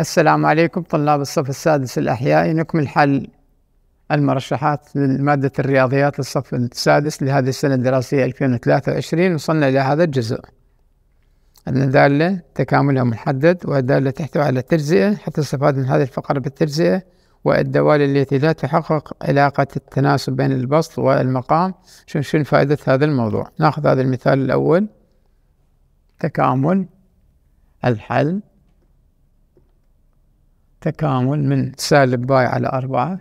السلام عليكم طلاب الصف السادس الأحيائي نكمل حل المرشحات لمادة الرياضيات للصف السادس لهذه السنة الدراسية 2023 وصلنا إلى هذا الجزء الدالة تكاملها محدد والدالة تحتوي على التجزئة حتى استفاد من هذه الفقرة بالتجزئة والدوال التي لا تحقق علاقة التناسب بين البسط والمقام شنو شنو فائدة هذا الموضوع ناخذ هذا المثال الأول تكامل الحل تكامل من سالب باي على أربعة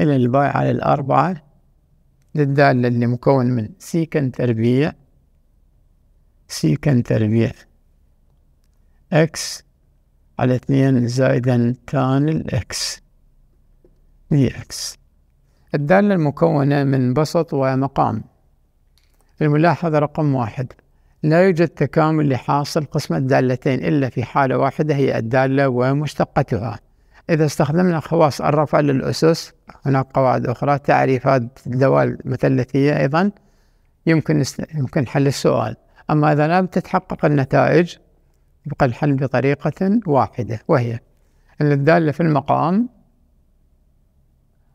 إلى الباي على الأربعة للدالة اللي مكون من سيكنت تربيع سيكنت تربيع إكس على اثنين زائدا تان الإكس دي إكس الدالة المكونة من بسط ومقام الملاحظة رقم واحد لا يوجد تكامل لحاصل قسم الدالتين إلا في حالة واحدة هي الدالة ومشتقتها إذا استخدمنا خواص الرفع للأسس هناك قواعد أخرى تعريفات دوال مثلثية أيضا يمكن يمكن حل السؤال أما إذا لم تتحقق النتائج يبقى الحل بطريقة واحدة وهي أن الدالة في المقام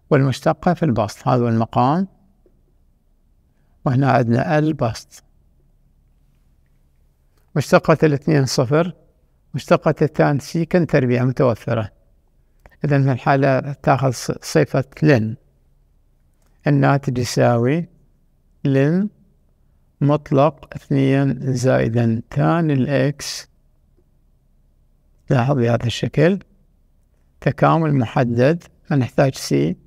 والمشتقة في البسط هذا هو المقام وهنا عندنا البسط مشتقة الاثنين صفر مشتقة التان سي كن تربيع متوفرة إذا في الحالة تأخذ صفة لن أنها تساوي لن مطلق اثنين زائدا تان الإكس لاحظ بهذا الشكل تكامل محدد فنحتاج سي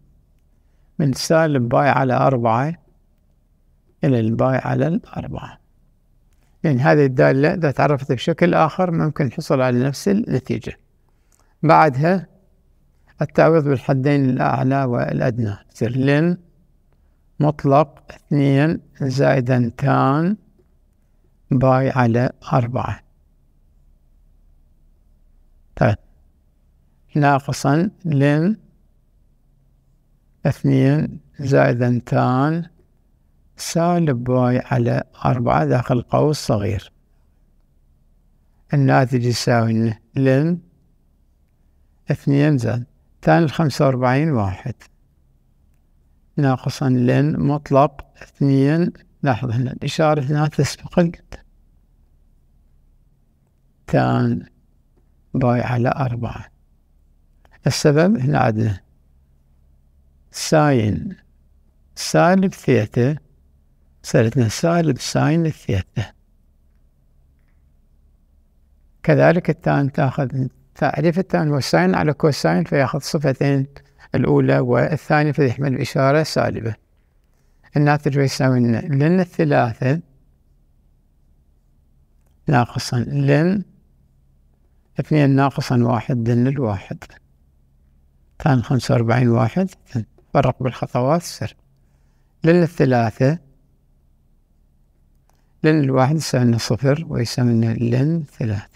من سالب باي على أربعة إلى الباي على الأربعة يعني هذه الدالة إذا تعرفت بشكل آخر ممكن الحصول على نفس النتيجة بعدها التعويض بالحدين الأعلى والأدنى يصير لن مطلق اثنين زائدا تان باي على أربعة طيب ناقصا لن اثنين زائدا تان سالب باي على أربعة داخل قوس صغير الناتج يساوي لن اثنين زائد ثاني الخمسة وأربعين واحد ناقصا لن مطلق اثنين لاحظ هنا الإشارة هنا تسبق تان باي على أربعة السبب هنا عندنا ساين سالب ثيتا ثالث سالب ساين الثيتا كذلك التان تأخذ تعريف التان والساين على كوساين فيأخذ صفتين الأولى والثانية فيحمل إشارة سالبة الناتج يساوي لن الثلاثة ناقصا لن اثنين ناقصا واحد لن الواحد تان خمسة وأربعين واحد فرق بالخطوات سر لن الثلاثة لن الواحد يساوي صفر ويساوي لن ثلاثة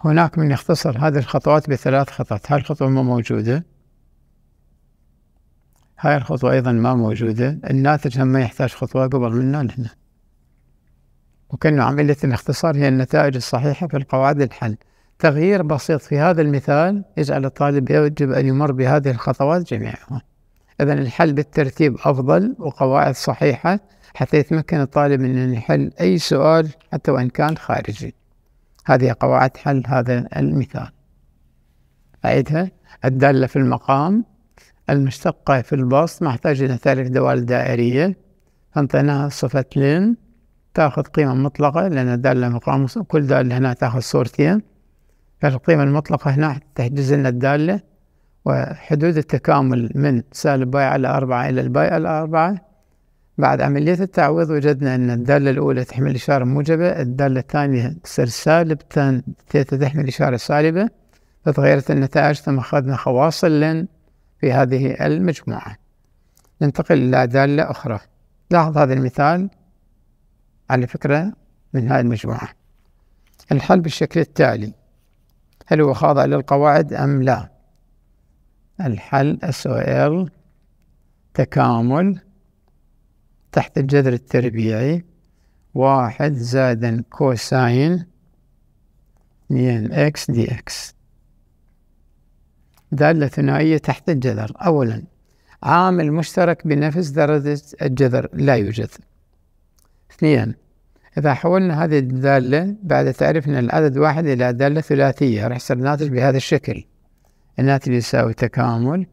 هناك من يختصر هذه الخطوات بثلاث خطوات هاي الخطوة ما موجودة هاي الخطوة أيضا ما موجودة الناتج هم ما يحتاج خطوة قبل منا لهنا وكأن عملية الاختصار هي النتائج الصحيحة في القواعد الحل تغيير بسيط في هذا المثال يجعل الطالب يجب أن يمر بهذه الخطوات جميعها إذا الحل بالترتيب أفضل وقواعد صحيحة حتى يتمكن الطالب من أن يحل أي سؤال حتى وإن كان خارجي هذه قواعد حل هذا المثال أعيدها الدالة في المقام المشتقة في البسط احتاج إلى ثالث دوال دائرية فانطيناها صفة لين تأخذ قيمة مطلقة لأن الدالة مقام كل دالة هنا تأخذ صورتين فالقيمة المطلقة هنا تحجز لنا الدالة وحدود التكامل من سالب باي على أربعة إلى الباي على أربعة بعد عملية التعويض وجدنا أن الدالة الأولى تحمل إشارة موجبة الدالة الثانية تصير سالب تان ثيتا تحمل إشارة سالبة فتغيرت النتائج ثم أخذنا خواص لن في هذه المجموعة ننتقل إلى دالة أخرى لاحظ هذا المثال على فكرة من هذه المجموعة الحل بالشكل التالي هل هو خاضع للقواعد أم لا؟ الحل اس او ال تكامل تحت الجذر التربيعي واحد زائد كوساين 2 اكس دي اكس دالة ثنائية تحت الجذر أولا عامل مشترك بنفس درجة الجذر لا يوجد اثنين إذا حولنا هذه الدالة بعد تعريفنا العدد واحد إلى دالة ثلاثية راح يصير ناتج بهذا الشكل الناتج يساوي تكامل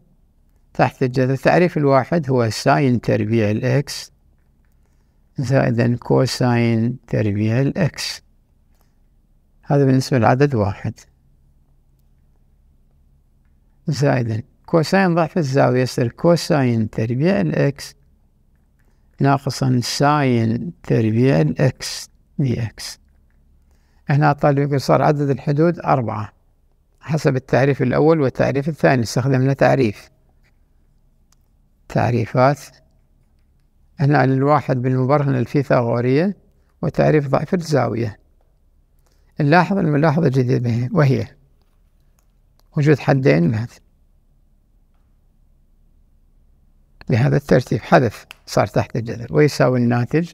تحت الجذر التعريف الواحد هو ساين تربيع الإكس زائدا كوساين تربيع الإكس هذا بالنسبة لعدد واحد زائدا كوساين ضعف الزاوية يصير كوساين تربيع الإكس ناقصا ساين تربيع الإكس دي إكس هنا طالب يقول صار عدد الحدود أربعة حسب التعريف الأول والتعريف الثاني استخدمنا تعريف تعريفات هنا الواحد بالمبرهنة الفيثاغورية وتعريف ضعف الزاوية نلاحظ الملاحظة الجديدة وهي وجود حدين بهذا بهذا الترتيب حذف صار تحت الجذر ويساوي الناتج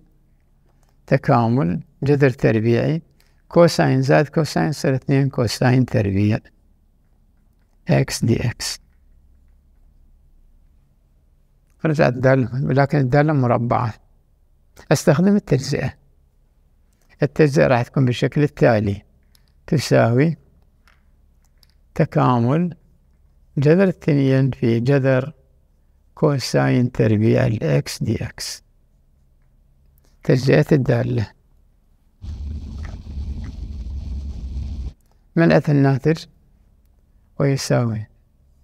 تكامل جذر تربيعي كوساين زائد كوساين صار اثنين كوساين تربيع x dx رجعت الدالة ولكن الدالة مربعة استخدم التجزئة التجزئة راح تكون بالشكل التالي تساوي تكامل جذر التنين في جذر كوساين تربيع الإكس دي إكس تجزئة الدالة ملأت الناتج ويساوي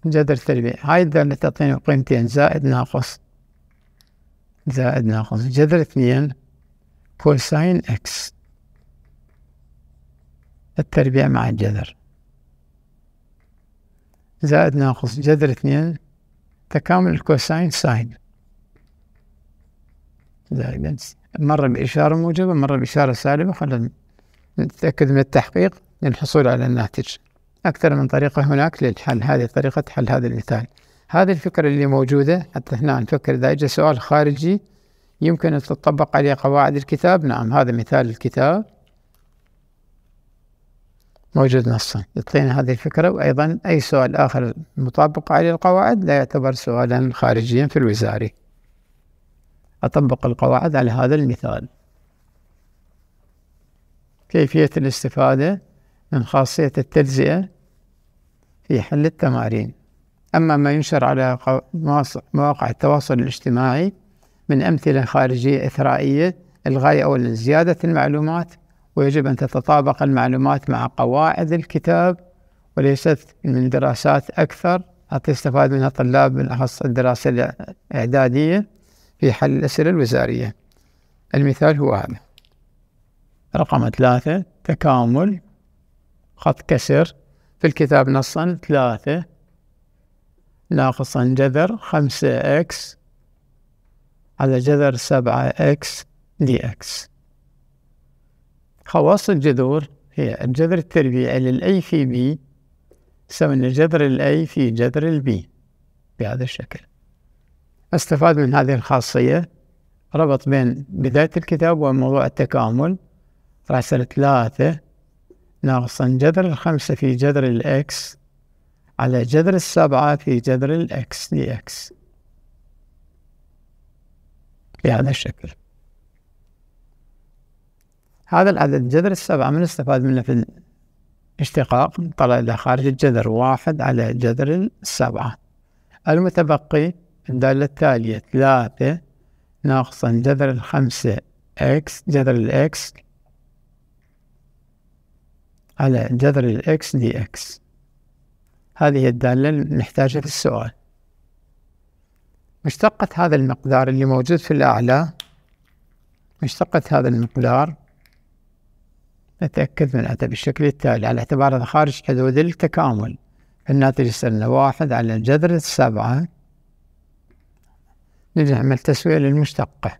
جذر سلبي هاي اللي تعطيني قيمتين زائد ناقص زائد ناقص جذر اثنين كوساين اكس التربيع مع الجذر زائد ناقص جذر اثنين تكامل الكوساين ساين زائد مرة بإشارة موجبة مرة بإشارة سالبة خلينا نتأكد من التحقيق للحصول على الناتج أكثر من طريقة هناك للحل هذه طريقة حل هذا المثال هذه الفكرة اللي موجودة حتى هنا نفكر إذا إجا سؤال خارجي يمكن أن تطبق عليه قواعد الكتاب نعم هذا مثال الكتاب موجود نصا يعطينا هذه الفكرة وأيضا أي سؤال آخر مطابق عليه القواعد لا يعتبر سؤالا خارجيا في الوزاري أطبق القواعد على هذا المثال كيفية الاستفادة من خاصية التجزئة في حل التمارين أما ما ينشر على مواقع التواصل الاجتماعي من أمثلة خارجية إثرائية الغاية أو زيادة المعلومات ويجب أن تتطابق المعلومات مع قواعد الكتاب وليست من دراسات أكثر حتى يستفاد منها الطلاب بالأخص الدراسة الإعدادية في حل الأسئلة الوزارية المثال هو هذا رقم ثلاثة تكامل خط كسر في الكتاب نصا ثلاثة ناقصا جذر خمسة إكس على جذر سبعة إكس دي إكس خواص الجذور هي الجذر التربيعي للأي في بي سوينا جذر الأي في جذر البي بهذا الشكل استفاد من هذه الخاصية ربط بين بداية الكتاب وموضوع التكامل راسل ثلاثة ناقصا جذر الخمسة في جذر الإكس على جذر السبعة في جذر الإكس لإكس بهذا الشكل هذا العدد جذر السبعة من استفاد منه في الاشتقاق طلع إلى خارج الجذر واحد على جذر السبعة المتبقي الدالة التالية ثلاثة ناقصا جذر الخمسة إكس جذر الإكس على جذر الإكس دي إكس هذه الدالة اللي نحتاجها في السؤال مشتقة هذا المقدار اللي موجود في الأعلى مشتقة هذا المقدار نتأكد من منها بالشكل التالي على اعتبار هذا خارج حدود التكامل الناتج يصير واحد على الجذر السبعة نجي نعمل تسوية للمشتقة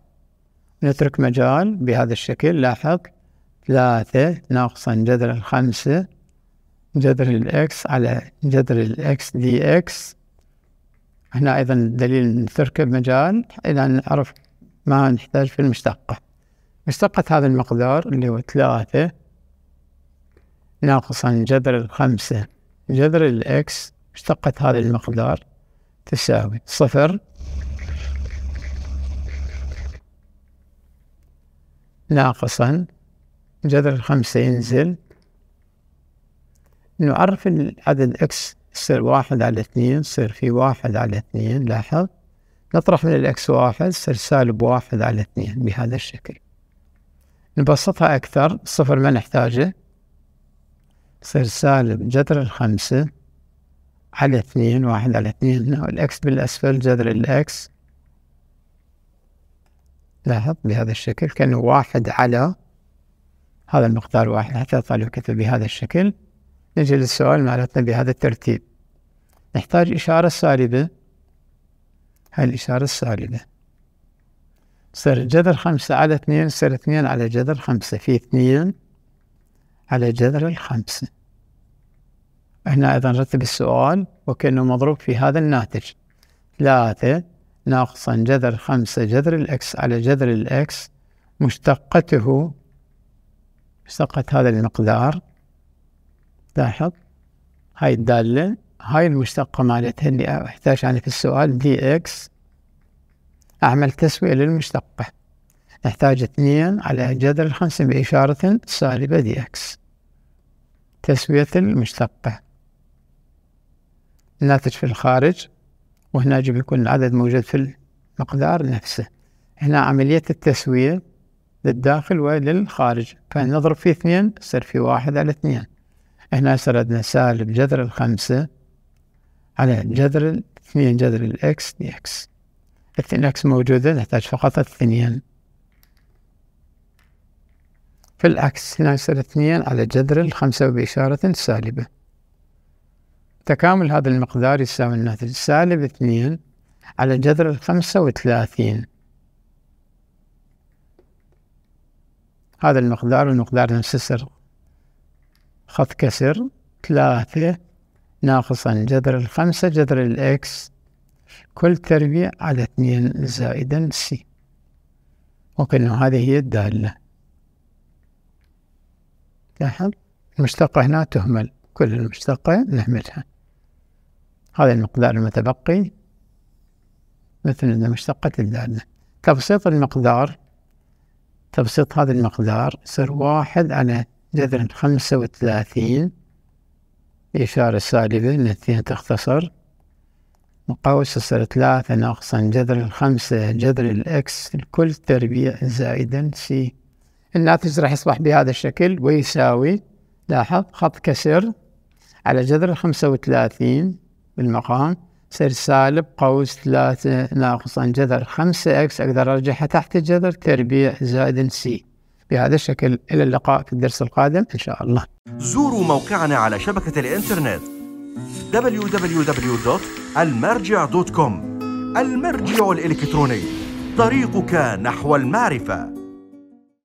نترك مجال بهذا الشكل لاحظ ثلاثة ناقصا جذر الخمسة جذر الإكس على جذر الإكس دي إكس هنا أيضا دليل تركب مجال إلى أن نعرف ما نحتاج في المشتقة مشتقة هذا المقدار اللي هو ثلاثة ناقصا جذر الخمسة جذر الإكس مشتقة هذا المقدار تساوي صفر ناقصا جذر الخمسة ينزل نعرف العدد اكس يصير واحد على اثنين يصير في واحد على اثنين لاحظ نطرح من الاكس واحد يصير سالب واحد على اثنين بهذا الشكل نبسطها أكثر صفر ما نحتاجه يصير سالب جذر الخمسة على اثنين واحد على اثنين الإكس بالأسفل جذر الإكس لاحظ بهذا الشكل كأنه واحد على هذا المقدار واحد حتى يطلع الوقت بهذا الشكل نجي للسؤال مالتنا بهذا الترتيب نحتاج إشارة سالبة هاي الإشارة السالبة صار جذر خمسة على اثنين صار اثنين على جذر خمسة في اثنين على جذر الخمسة هنا أيضا رتب السؤال وكأنه مضروب في هذا الناتج ثلاثة ناقصا جذر خمسة جذر الإكس على جذر الإكس مشتقته سقط هذا المقدار لاحظ هاي الدالة هاي المشتقة مالتها اللي احتاج يعني في السؤال دي إكس أعمل تسوية للمشتقة احتاج اثنين على جذر الخمسة بإشارة سالبة دي إكس تسوية المشتقة الناتج في الخارج وهنا يجب يكون العدد موجود في المقدار نفسه هنا عملية التسوية للداخل وللخارج فنضرب في اثنين يصير في واحد على اثنين هنا يصير عندنا سالب جذر الخمسة على جذر الاثنين جذر الاكس دي اكس الاثنين اكس موجودة نحتاج فقط الاثنين في العكس هنا يصير اثنين على جذر الخمسة وبإشارة سالبة تكامل هذا المقدار يساوي الناتج سالب اثنين على جذر الخمسة وثلاثين هذا المقدار المقدار نفس السر خط كسر ثلاثة ناقصا جذر الخمسة جذر الإكس كل تربيع على اثنين زائدا سي وقلنا هذه هي الدالة لاحظ المشتقة هنا تهمل كل المشتقة نهملها هذا المقدار المتبقي مثل مشتقة الدالة تبسيط المقدار تبسيط هذا المقدار يصير واحد على جذر خمسة وثلاثين إشارة سالبة لأن الاثنين تختصر مقاوس يصير ثلاثة ناقصا جذر الخمسة جذر الإكس الكل تربيع زائدا سي الناتج راح يصبح بهذا الشكل ويساوي لاحظ خط كسر على جذر الخمسة وثلاثين بالمقام يصير سالب قوس ثلاثة ناقصا جذر خمسة إكس أقدر أرجعها تحت الجذر تربيع زائد سي بهذا الشكل إلى اللقاء في الدرس القادم إن شاء الله زوروا موقعنا على شبكة الإنترنت www.almarja.com المرجع الإلكتروني طريقك نحو المعرفه